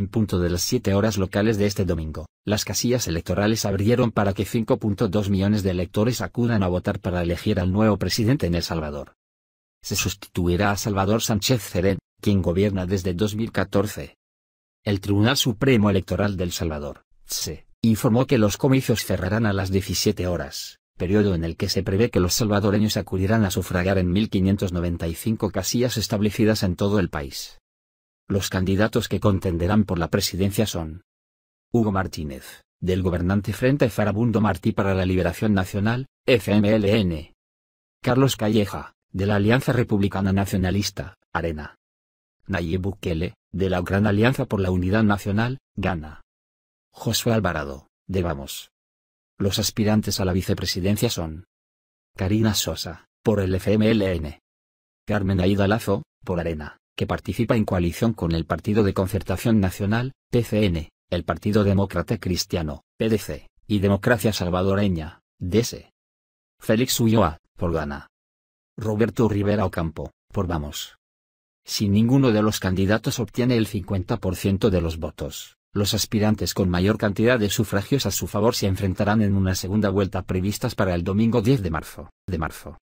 En punto de las siete horas locales de este domingo, las casillas electorales abrieron para que 5.2 millones de electores acudan a votar para elegir al nuevo presidente en El Salvador. Se sustituirá a Salvador Sánchez Cerén, quien gobierna desde 2014. El Tribunal Supremo Electoral del Salvador, TSE, informó que los comicios cerrarán a las 17 horas, periodo en el que se prevé que los salvadoreños acudirán a sufragar en 1.595 casillas establecidas en todo el país. Los candidatos que contenderán por la presidencia son Hugo Martínez, del gobernante Frente Farabundo Martí para la Liberación Nacional, FMLN. Carlos Calleja, de la Alianza Republicana Nacionalista, Arena. Nayib Bukele, de la Gran Alianza por la Unidad Nacional, Gana. Josué Alvarado, de Vamos. Los aspirantes a la vicepresidencia son Karina Sosa, por el FMLN. Carmen Aida Lazo, por Arena que participa en coalición con el Partido de Concertación Nacional, PCN, el Partido Demócrata Cristiano, PDC, y Democracia Salvadoreña, DS. Félix Ulloa, por Gana. Roberto Rivera Ocampo, por Vamos. Si ninguno de los candidatos obtiene el 50% de los votos, los aspirantes con mayor cantidad de sufragios a su favor se enfrentarán en una segunda vuelta previstas para el domingo 10 de marzo. De marzo.